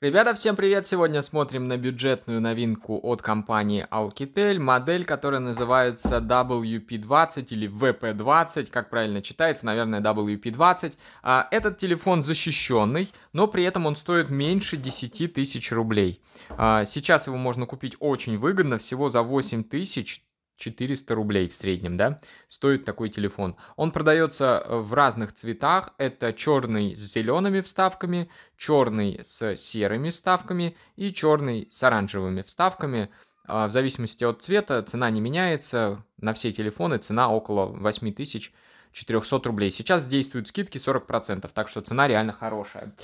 Ребята, всем привет! Сегодня смотрим на бюджетную новинку от компании Alcatel, модель, которая называется WP20 или VP20, как правильно читается, наверное, WP20. А, этот телефон защищенный, но при этом он стоит меньше 10 тысяч рублей. А, сейчас его можно купить очень выгодно, всего за 8 тысяч 400 рублей в среднем, да, стоит такой телефон. Он продается э, в разных цветах. Это черный с зелеными вставками, черный с серыми вставками и черный с оранжевыми вставками. А, в зависимости от цвета цена не меняется. На все телефоны цена около 8400 рублей. Сейчас действуют скидки 40%, так что цена реально хорошая.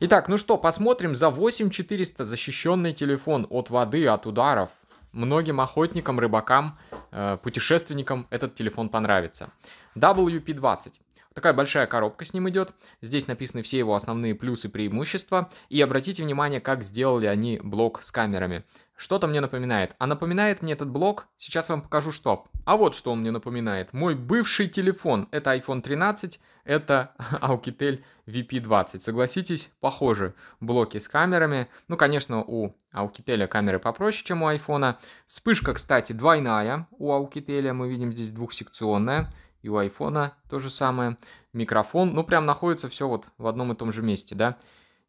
Итак, ну что, посмотрим за 8400 защищенный телефон от воды, от ударов, многим охотникам, рыбакам, э, путешественникам этот телефон понравится. WP20. Такая большая коробка с ним идет. Здесь написаны все его основные плюсы и преимущества. И обратите внимание, как сделали они блок с камерами. Что-то мне напоминает. А напоминает мне этот блок, сейчас вам покажу что. А вот что он мне напоминает. Мой бывший телефон, это iPhone 13, это Aukitel VP20. Согласитесь, похожи блоки с камерами. Ну, конечно, у Aukitel камеры попроще, чем у iPhone. Вспышка, кстати, двойная у Aukitel. Мы видим здесь двухсекционная. И у iPhone то же самое. Микрофон, ну, прям находится все вот в одном и том же месте, да.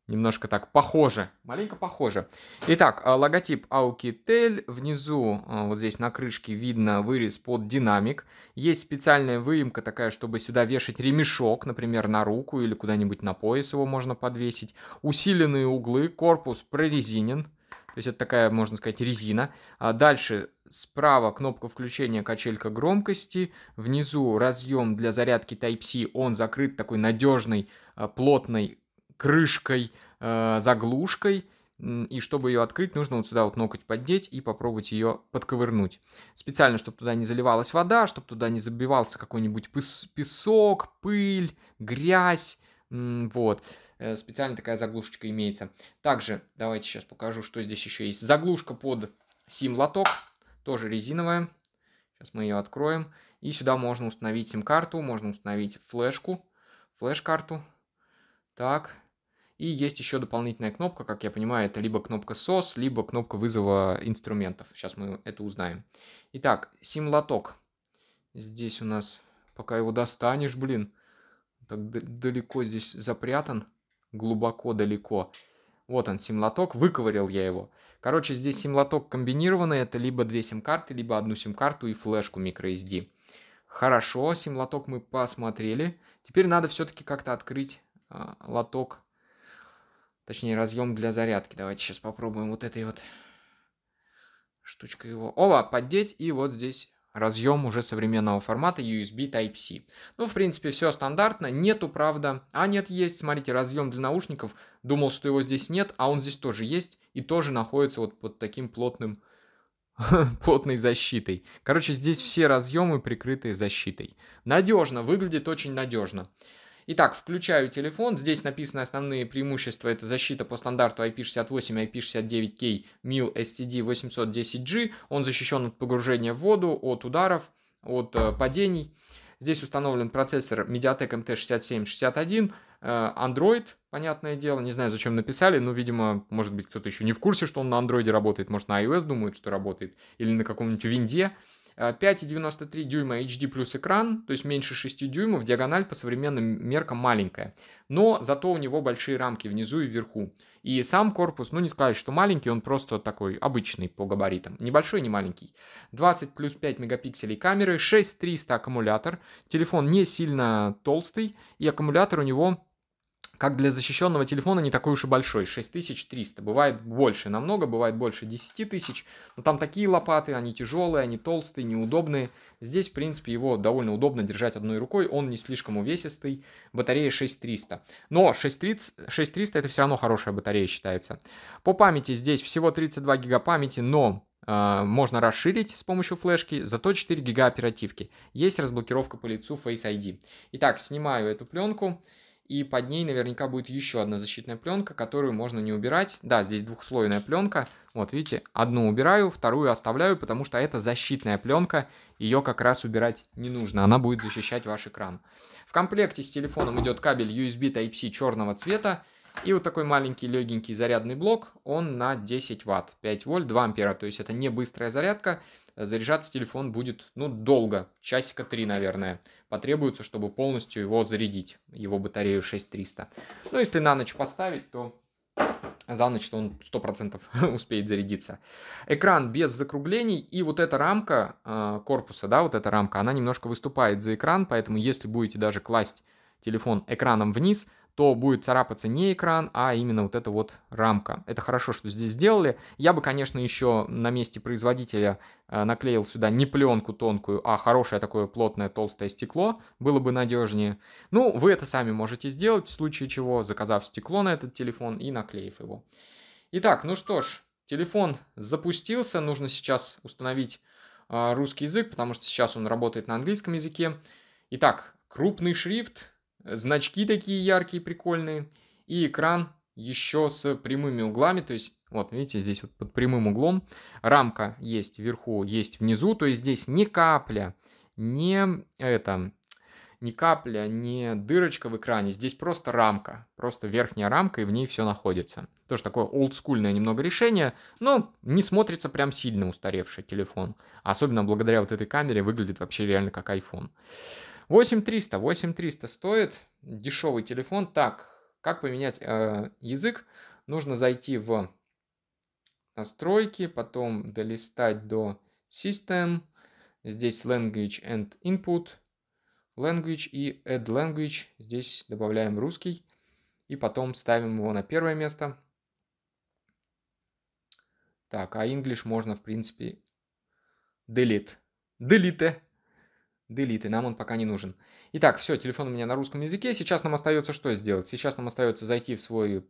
Немножко так похоже, маленько похоже. Итак, э, логотип Aukitel. Внизу э, вот здесь на крышке видно вырез под динамик. Есть специальная выемка такая, чтобы сюда вешать ремешок, например, на руку или куда-нибудь на пояс его можно подвесить. Усиленные углы, корпус прорезинен. То есть это такая, можно сказать, резина. А дальше справа кнопка включения качелька громкости. Внизу разъем для зарядки Type-C. Он закрыт такой надежный э, плотной крышкой, э, заглушкой. И чтобы ее открыть, нужно вот сюда вот ноготь поддеть и попробовать ее подковырнуть. Специально, чтобы туда не заливалась вода, чтобы туда не забивался какой-нибудь пес песок, пыль, грязь. Вот, э, специально такая заглушечка имеется. Также давайте сейчас покажу, что здесь еще есть. Заглушка под сим-лоток, тоже резиновая. Сейчас мы ее откроем. И сюда можно установить сим-карту, можно установить флешку, флеш-карту. Так, и есть еще дополнительная кнопка, как я понимаю, это либо кнопка SOS, либо кнопка вызова инструментов. Сейчас мы это узнаем. Итак, симлоток. Здесь у нас, пока его достанешь, блин, так далеко здесь запрятан, глубоко далеко. Вот он, симлоток, выковырил я его. Короче, здесь симлоток комбинированный, это либо две сим-карты, либо одну сим-карту и флешку microSD. Хорошо, симлоток мы посмотрели. Теперь надо все-таки как-то открыть э, лоток Точнее, разъем для зарядки. Давайте сейчас попробуем вот этой вот штучкой его. Ова, поддеть, и вот здесь разъем уже современного формата USB Type-C. Ну, в принципе, все стандартно. Нету, правда. А, нет, есть. Смотрите, разъем для наушников. Думал, что его здесь нет, а он здесь тоже есть. И тоже находится вот под таким плотным плотной защитой. Короче, здесь все разъемы прикрыты защитой. Надежно, выглядит очень надежно. Итак, включаю телефон. Здесь написаны основные преимущества. Это защита по стандарту IP68 IP69K MIL STD 810G. Он защищен от погружения в воду, от ударов, от э, падений. Здесь установлен процессор MediaTek MT6761, э, Android, понятное дело. Не знаю, зачем написали, но, видимо, может быть, кто-то еще не в курсе, что он на Android работает. Может, на iOS думают, что работает. Или на каком-нибудь винде. 5,93 э, дюйма HD плюс экран, то есть меньше 6 дюймов, диагональ по современным меркам маленькая. Но зато у него большие рамки внизу и вверху. И сам корпус, ну не сказать, что маленький, он просто такой обычный по габаритам. Небольшой, не маленький. 20 плюс 5 мегапикселей камеры, 6300 аккумулятор. Телефон не сильно толстый, и аккумулятор у него как для защищенного телефона не такой уж и большой, 6300. Бывает больше, намного, бывает больше 10 тысяч. Но там такие лопаты, они тяжелые, они толстые, неудобные. Здесь, в принципе, его довольно удобно держать одной рукой, он не слишком увесистый. Батарея 6300. Но 6300, 6300 это все равно хорошая батарея считается. По памяти здесь всего 32 гига памяти, но а, можно расширить с помощью флешки, зато 4 гига оперативки. Есть разблокировка по лицу Face ID. Итак, снимаю эту пленку и под ней наверняка будет еще одна защитная пленка, которую можно не убирать. Да, здесь двухслойная пленка, вот видите, одну убираю, вторую оставляю, потому что это защитная пленка, ее как раз убирать не нужно, она будет защищать ваш экран. В комплекте с телефоном идет кабель USB Type-C черного цвета, и вот такой маленький легенький зарядный блок, он на 10 ватт, 5 вольт, 2 ампера, то есть это не быстрая зарядка, заряжаться телефон будет, ну, долго, часика 3, наверное потребуется, чтобы полностью его зарядить, его батарею 6300. Но ну, если на ночь поставить, то за ночь он 100% успеет зарядиться. Экран без закруглений, и вот эта рамка э, корпуса, да, вот эта рамка, она немножко выступает за экран, поэтому если будете даже класть телефон экраном вниз, то будет царапаться не экран, а именно вот эта вот рамка. Это хорошо, что здесь сделали. Я бы, конечно, еще на месте производителя э, наклеил сюда не пленку тонкую, а хорошее такое плотное толстое стекло. Было бы надежнее. Ну, вы это сами можете сделать, в случае чего, заказав стекло на этот телефон и наклеив его. Итак, ну что ж, телефон запустился. Нужно сейчас установить э, русский язык, потому что сейчас он работает на английском языке. Итак, крупный шрифт, Значки такие яркие, прикольные. И экран еще с прямыми углами, то есть, вот, видите, здесь вот под прямым углом. Рамка есть вверху, есть внизу, то есть здесь ни капля, не это, ни капля, не дырочка в экране, здесь просто рамка, просто верхняя рамка, и в ней все находится. Тоже такое олдскульное немного решение, но не смотрится прям сильно устаревший телефон. Особенно благодаря вот этой камере выглядит вообще реально как iPhone. 8300, 8300 стоит, дешевый телефон. Так, как поменять э, язык? Нужно зайти в настройки, потом долистать до System, здесь Language and Input, Language и Add Language, здесь добавляем русский, и потом ставим его на первое место. Так, а English можно, в принципе, Delete. Delete. Delete, нам он пока не нужен. Итак, все, телефон у меня на русском языке. Сейчас нам остается что сделать? Сейчас нам остается зайти в свой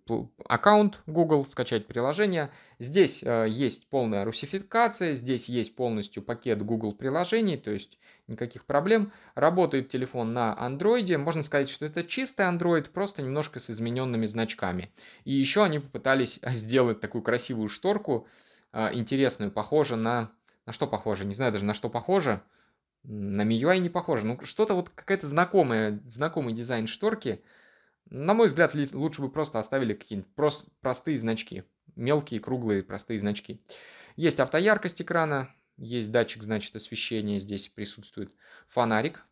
аккаунт Google, скачать приложение. Здесь э, есть полная русификация, здесь есть полностью пакет Google приложений, то есть никаких проблем. Работает телефон на Android. Можно сказать, что это чистый Android, просто немножко с измененными значками. И еще они попытались сделать такую красивую шторку, э, интересную, похоже на... На что похоже? Не знаю даже, на что похоже на MIUI не похоже. Ну, что-то вот какая-то знакомая, знакомый дизайн шторки. На мой взгляд, лучше бы просто оставили какие-нибудь прос- простые значки. Мелкие, круглые, простые значки. Есть автояркость экрана, есть датчик, значит, освещения. Здесь присутствует фонарик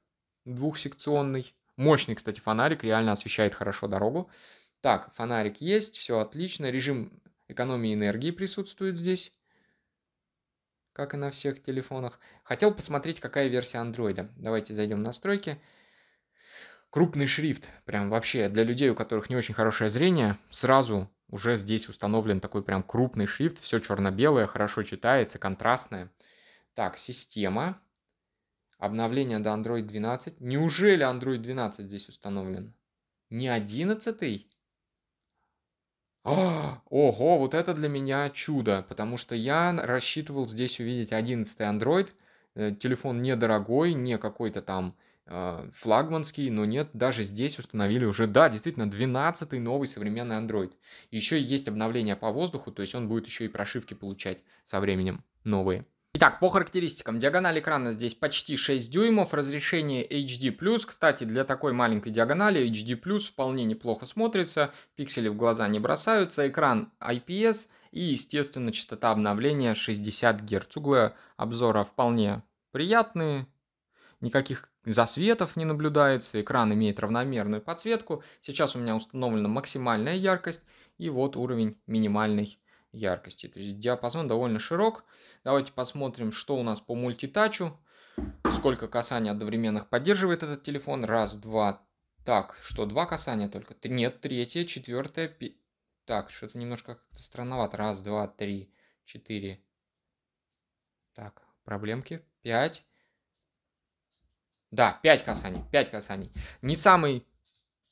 двухсекционный. Мощный, кстати, фонарик, реально освещает хорошо дорогу. Так, фонарик есть, все отлично. Режим экономии энергии присутствует здесь как и на всех телефонах. Хотел посмотреть, какая версия андроида. Давайте зайдем в настройки. Крупный шрифт, прям вообще для людей, у которых не очень хорошее зрение, сразу уже здесь установлен такой прям крупный шрифт, все черно-белое, хорошо читается, контрастное. Так, система, обновление до Android 12. Неужели Android 12 здесь установлен? Не 11? О, а, ого, вот это для меня чудо, потому что я рассчитывал здесь увидеть 11 Android. Э, телефон недорогой, не какой-то там э, флагманский, но нет, даже здесь установили уже, да, действительно, 12-й новый современный Android. Еще есть обновление по воздуху, то есть он будет еще и прошивки получать со временем новые. Итак, по характеристикам. Диагональ экрана здесь почти 6 дюймов, разрешение HD+. Кстати, для такой маленькой диагонали HD+, вполне неплохо смотрится, пиксели в глаза не бросаются, экран IPS и, естественно, частота обновления 60 Гц. Углы обзора вполне приятные, никаких засветов не наблюдается, экран имеет равномерную подсветку. Сейчас у меня установлена максимальная яркость и вот уровень минимальной яркости. То есть диапазон довольно широк. Давайте посмотрим, что у нас по мультитачу. Сколько касаний одновременных поддерживает этот телефон. Раз, два, так, что два касания только? Нет, третье, четвертое, пи... Так, что-то немножко как-то странновато. Раз, два, три, четыре. Так, проблемки. Пять. Да, пять касаний, пять касаний. Не самый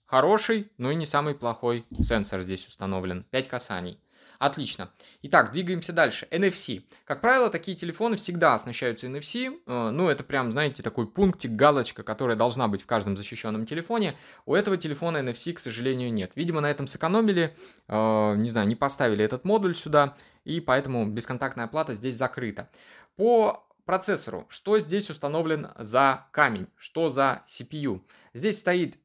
хороший, но и не самый плохой сенсор здесь установлен. Пять касаний. Отлично. Итак, двигаемся дальше. NFC. Как правило, такие телефоны всегда оснащаются NFC. Э, ну, это прям, знаете, такой пунктик, галочка, которая должна быть в каждом защищенном телефоне. У этого телефона NFC, к сожалению, нет. Видимо, на этом сэкономили, э, не знаю, не поставили этот модуль сюда, и поэтому бесконтактная оплата здесь закрыта. По процессору. Что здесь установлен за камень? Что за CPU? Здесь стоит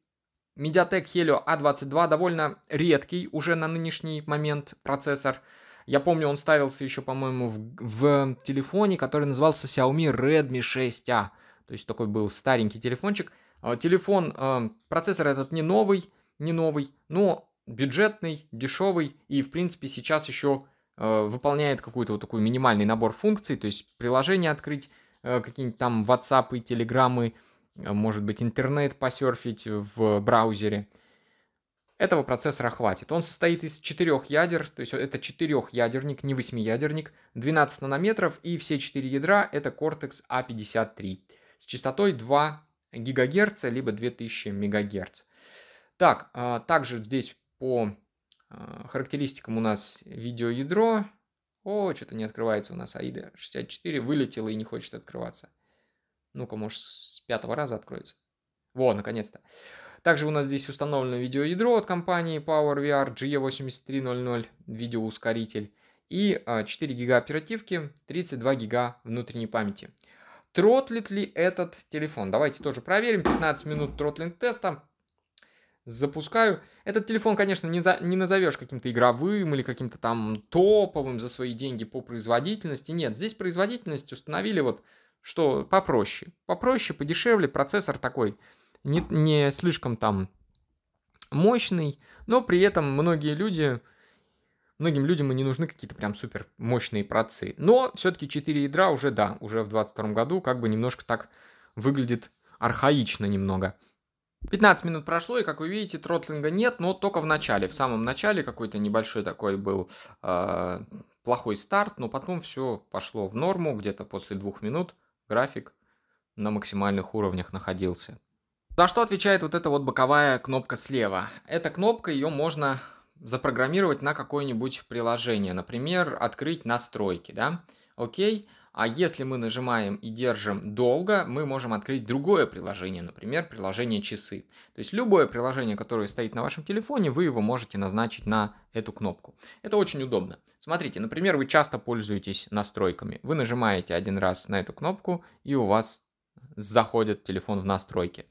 Mediatek Helio A22 довольно редкий уже на нынешний момент процессор. Я помню, он ставился еще, по-моему, в, в телефоне, который назывался Xiaomi Redmi 6A. То есть такой был старенький телефончик. А, телефон, э, процессор этот не новый, не новый, но бюджетный, дешевый и, в принципе, сейчас еще а, выполняет какой-то вот такой минимальный набор функций, то есть приложение открыть, какие-нибудь там WhatsApp и Telegram, Э, может быть, интернет посерфить в браузере. Этого процессора хватит. Он состоит из четырех ядер, то есть это четырехядерник, не восьмиядерник, 12 нанометров, и все четыре ядра это Cortex A53 а с частотой 2 ГГц, либо 2000 МГц. Так, а, также здесь по а, характеристикам у нас видеоядро. О, что-то не открывается у нас AIDA 64, вылетело и не хочет открываться. Ну-ка, может, с пятого раза откроется. Во, наконец-то. Также у нас здесь установлено видеоядро от компании PowerVR GE8300, видеоускоритель, и 4 а, гига оперативки, 32 гига внутренней памяти. Тротлит ли этот телефон? Давайте тоже проверим. 15 минут тротлинг теста. Запускаю. Этот телефон, конечно, не, за, не назовешь каким-то игровым или каким-то там топовым за свои деньги по производительности. Нет, здесь производительность установили вот что попроще. Попроще, подешевле, процессор такой не, не слишком там мощный, но при этом многие люди, многим людям и не нужны какие-то прям супер мощные процессы, Но все-таки 4 ядра уже, да, уже в 22 году как бы немножко так выглядит архаично немного. 15 минут прошло, и, как вы видите, тротлинга нет, но только в начале. В самом начале какой-то небольшой такой был э, плохой старт, но потом все пошло в норму где-то после двух минут график на максимальных уровнях находился. За что отвечает вот эта вот боковая кнопка слева? Эта кнопка, ее можно запрограммировать на какое-нибудь приложение. Например, открыть настройки, да? Окей. А если мы нажимаем и держим долго, мы можем открыть другое приложение, например, приложение часы. То есть любое приложение, которое стоит на вашем телефоне, вы его можете назначить на эту кнопку. Это очень удобно. Смотрите, например, вы часто пользуетесь настройками. Вы нажимаете один раз на эту кнопку, и у вас заходит телефон в настройки.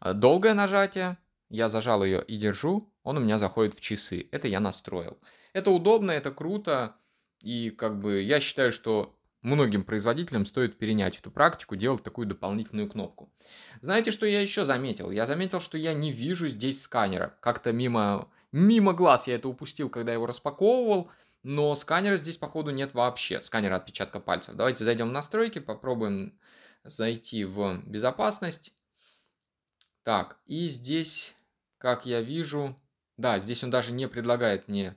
Э, Долгое нажатие, я зажал ее и держу, он у меня заходит в часы. Это я настроил. Это удобно, это круто. И как бы я считаю, что многим производителям стоит перенять эту практику, делать такую дополнительную кнопку. Знаете, что я еще заметил? Я заметил, что я не вижу здесь сканера. Как-то мимо, мимо глаз я это упустил, когда его распаковывал, но сканера здесь, походу, нет вообще, сканера отпечатка пальцев. Давайте зайдем в настройки, попробуем зайти в безопасность. Так, и здесь, как я вижу, да, здесь он даже не предлагает мне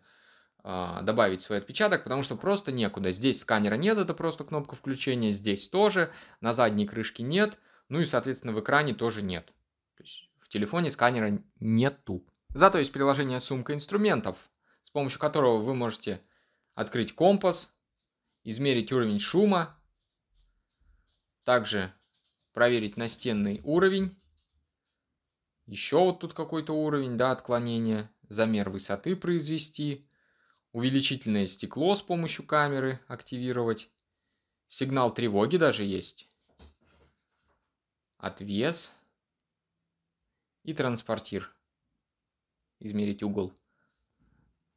а, добавить свой отпечаток, потому что просто некуда. Здесь сканера нет, это просто кнопка включения, здесь тоже, на задней крышке нет, ну и, соответственно, в экране тоже нет. То есть в телефоне сканера нету. Зато есть приложение «Сумка инструментов», с помощью которого вы можете открыть компас, измерить уровень шума, также проверить настенный уровень, еще вот тут какой-то уровень, да, отклонения, замер высоты произвести – увеличительное стекло с помощью камеры активировать. Сигнал тревоги даже есть. Отвес. И транспортир. Измерить угол.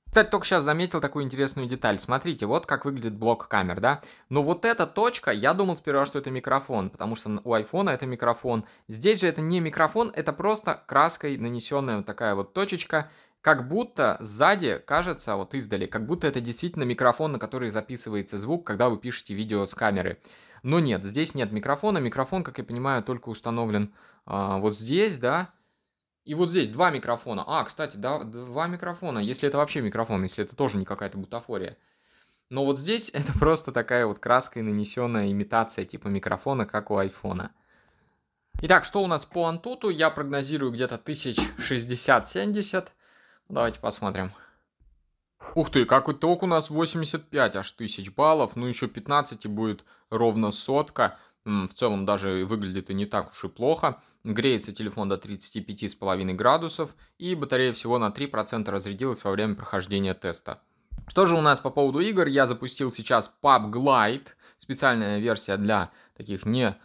Кстати, только сейчас заметил такую интересную деталь. Смотрите, вот как выглядит блок камер, да? Но вот эта точка, я думал сперва, что это микрофон, потому что у айфона это микрофон. Здесь же это не микрофон, это просто краской нанесенная вот такая вот точечка, как будто сзади кажется, вот издали, как будто это действительно микрофон, на который записывается звук, когда вы пишете видео с камеры. Но нет, здесь нет микрофона. Микрофон, как я понимаю, только установлен а, вот здесь, да. И вот здесь два микрофона. А, кстати, да, два микрофона, если это вообще микрофон, если это тоже не какая-то бутафория. Но вот здесь это просто такая вот краской нанесенная имитация типа микрофона, как у айфона. Итак, что у нас по Antutu? Я прогнозирую где-то 1060-70. Давайте посмотрим. Ух ты, как итог у нас 85 аж тысяч баллов, ну еще 15 и будет ровно сотка. В целом даже выглядит и не так уж и плохо. Греется телефон до 35,5 градусов и батарея всего на 3% разрядилась во время прохождения теста. Что же у нас по поводу игр? Я запустил сейчас PUBG Lite, специальная версия для таких не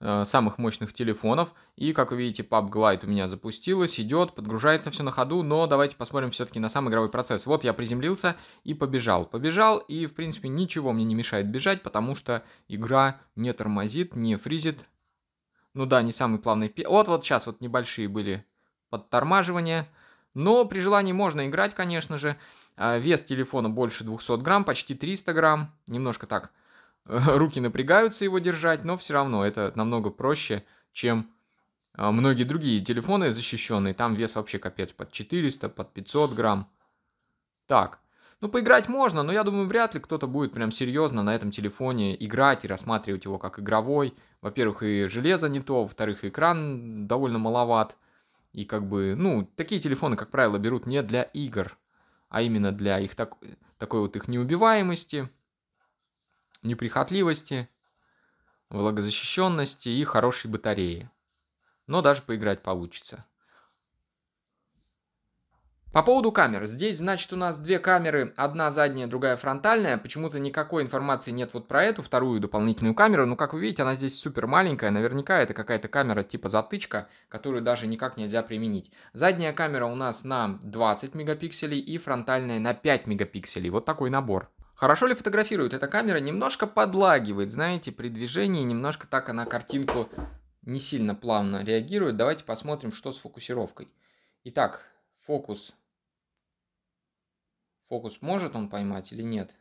Э, самых мощных телефонов. И, как вы видите, PUBG Lite у меня запустилась, идет, подгружается все на ходу, но давайте посмотрим все-таки на сам игровой процесс. Вот я приземлился и побежал. Побежал, и, в принципе, ничего мне не мешает бежать, потому что игра не тормозит, не фризит. Ну да, не самый плавный... Вот, вот сейчас вот небольшие были подтормаживания. Но при желании можно играть, конечно же. А, вес телефона больше 200 грамм, почти 300 грамм. Немножко так руки напрягаются его держать, но все равно это намного проще, чем а, многие другие телефоны защищенные. Там вес вообще капец, под 400, под 500 грамм. Так, ну поиграть можно, но я думаю, вряд ли кто-то будет прям серьезно на этом телефоне играть и рассматривать его как игровой. Во-первых, и железо не то, во-вторых, экран довольно маловат. И как бы, ну, такие телефоны, как правило, берут не для игр, а именно для их так, такой вот их неубиваемости – неприхотливости, влагозащищенности и хорошей батареи. Но даже поиграть получится. По поводу камер. Здесь, значит, у нас две камеры. Одна задняя, другая фронтальная. Почему-то никакой информации нет вот про эту, вторую дополнительную камеру. Но, как вы видите, она здесь супер маленькая. Наверняка это какая-то камера типа затычка, которую даже никак нельзя применить. Задняя камера у нас на 20 мегапикселей и фронтальная на 5 мегапикселей. Вот такой набор. Хорошо ли фотографирует эта камера? Немножко подлагивает, знаете, при движении, немножко так она картинку не сильно плавно реагирует. Давайте посмотрим, что с фокусировкой. Итак, фокус. Фокус может он поймать или нет?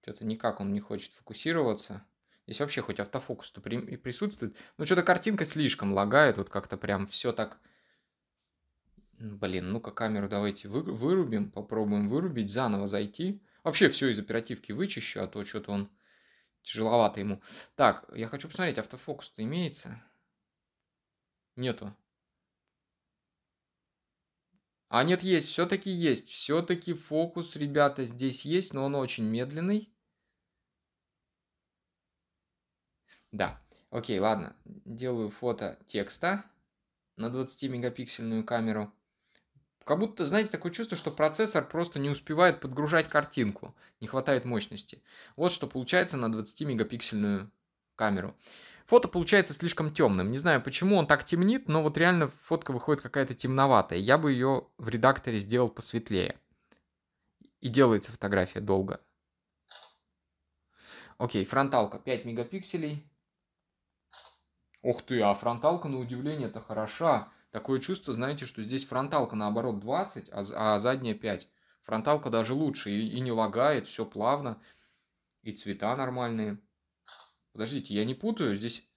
Что-то никак он не хочет фокусироваться. Здесь вообще хоть автофокус-то присутствует. Но ну, что-то картинка слишком лагает, вот как-то прям все так Блин, ну-ка камеру давайте вы, вырубим, попробуем вырубить, заново зайти. Вообще все из оперативки вычищу, а то что-то он тяжеловато ему. Так, я хочу посмотреть, автофокус-то имеется? Нету. А нет, есть, все-таки есть. Все-таки фокус, ребята, здесь есть, но он очень медленный. Да, окей, ладно. Делаю фото текста на 20-мегапиксельную камеру. Как будто, знаете, такое чувство, что процессор просто не успевает подгружать картинку, не хватает мощности. Вот что получается на 20-мегапиксельную камеру. Фото получается слишком темным. Не знаю, почему он так темнит, но вот реально фотка выходит какая-то темноватая. Я бы ее в редакторе сделал посветлее. И делается фотография долго. Окей, фронталка 5 мегапикселей. Ух ты, а фронталка на удивление это хороша. Такое чувство, знаете, что здесь фронталка наоборот 20, а, а задняя 5. Фронталка даже лучше и, и не лагает, все плавно. И цвета нормальные. Подождите, я не путаю, здесь...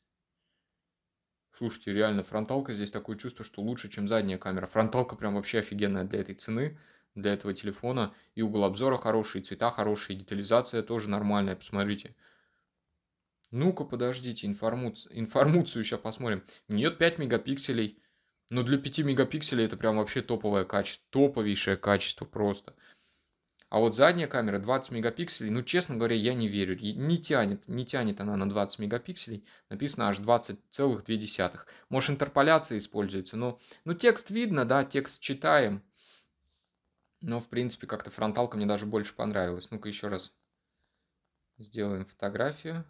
Слушайте, реально, фронталка здесь такое чувство, что лучше, чем задняя камера. Фронталка прям вообще офигенная для этой цены, для этого телефона. И угол обзора хороший, и цвета хорошие, и детализация тоже нормальная, посмотрите. Ну-ка, подождите, информацию, информацию сейчас посмотрим. Нет 5 мегапикселей, но ну, для 5 мегапикселей это прям вообще топовое качество, топовейшее качество просто. А вот задняя камера 20 мегапикселей, ну, честно говоря, я не верю. Не тянет, не тянет она на 20 мегапикселей. Написано аж 20,2. Может, интерполяция используется, но ну, текст видно, да, текст читаем. Но, в принципе, как-то фронталка мне даже больше понравилась. Ну-ка, еще раз сделаем фотографию.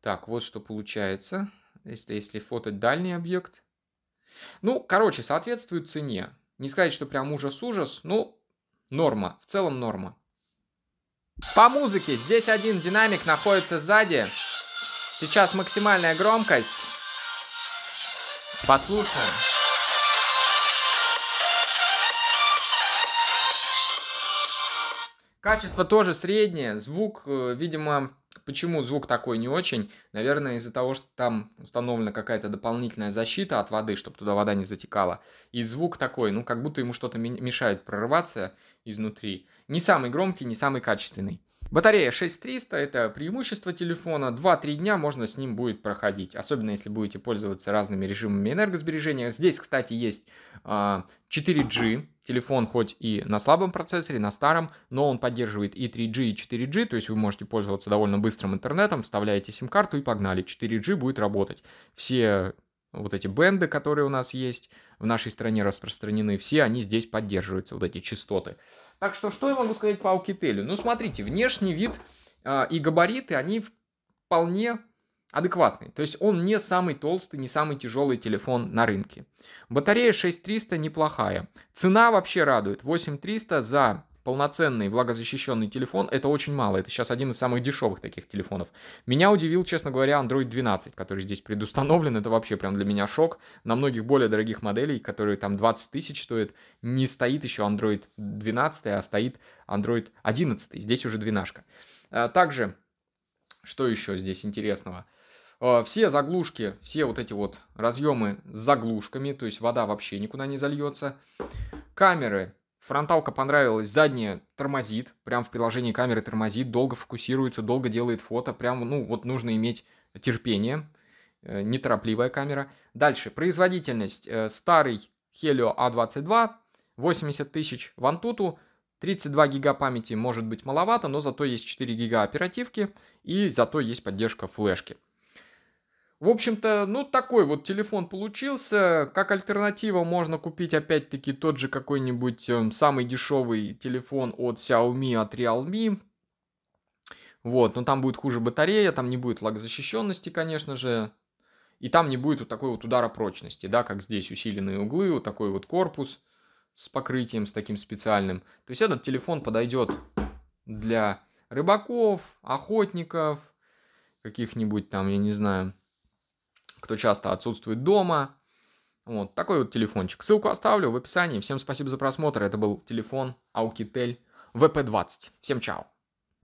Так, вот что получается если, если фотать дальний объект. Ну, короче, соответствует цене. Не сказать, что прям ужас-ужас, но норма, в целом норма. По музыке здесь один динамик находится сзади. Сейчас максимальная громкость. Послушаем. Качество тоже среднее. Звук, э, видимо, почему звук такой не очень? Наверное, из-за того, что там установлена какая-то дополнительная защита от воды, чтобы туда вода не затекала. И звук такой, ну, как будто ему что-то мешает прорываться изнутри. Не самый громкий, не самый качественный. Батарея 6300 это преимущество телефона, 2-3 дня можно с ним будет проходить, особенно если будете пользоваться разными режимами энергосбережения. Здесь, кстати, есть 4G, а, Телефон хоть и на слабом процессоре, на старом, но он поддерживает и 3G, и 4G, то есть вы можете пользоваться довольно быстрым интернетом, вставляете сим-карту и погнали, 4G будет работать. Все вот эти бенды, которые у нас есть в нашей стране распространены, все они здесь поддерживаются, вот эти частоты. Так что, что я могу сказать по Аукителю? Ну, смотрите, внешний вид э, и габариты, они вполне адекватный. То есть он не самый толстый, не самый тяжелый телефон на рынке. Батарея 6300 неплохая. Цена вообще радует. 8300 за полноценный влагозащищенный телефон, это очень мало. Это сейчас один из самых дешевых таких телефонов. Меня удивил, честно говоря, Android 12, который здесь предустановлен. Это вообще прям для меня шок. На многих более дорогих моделей, которые там 20 тысяч стоят, не стоит еще Android 12, а стоит Android 11. Здесь уже двенашка. А также, что еще здесь интересного? Э, все заглушки, все вот эти вот разъемы с заглушками, то есть вода вообще никуда не зальется. Камеры. Фронталка понравилась, задняя тормозит, прям в приложении камеры тормозит, долго фокусируется, долго делает фото, прям, ну, вот нужно иметь терпение, э, неторопливая камера. Дальше, производительность. Э, старый Helio A22, 80 тысяч в Antutu, 32 гига памяти может быть маловато, но зато есть 4 гига оперативки и зато есть поддержка флешки. В общем-то, ну такой вот телефон получился. Как альтернатива можно купить опять-таки тот же какой-нибудь э, самый дешевый телефон от Xiaomi, от Realme. Вот, но там будет хуже батарея, там не будет защищенности, конечно же. И там не будет вот такой вот удара прочности, да, как здесь усиленные углы, вот такой вот корпус с покрытием, с таким специальным. То есть этот телефон подойдет для рыбаков, охотников, каких-нибудь там, я не знаю, кто часто отсутствует дома. Вот такой вот телефончик. Ссылку оставлю в описании. Всем спасибо за просмотр. Это был телефон Aukitel VP20. Всем чао.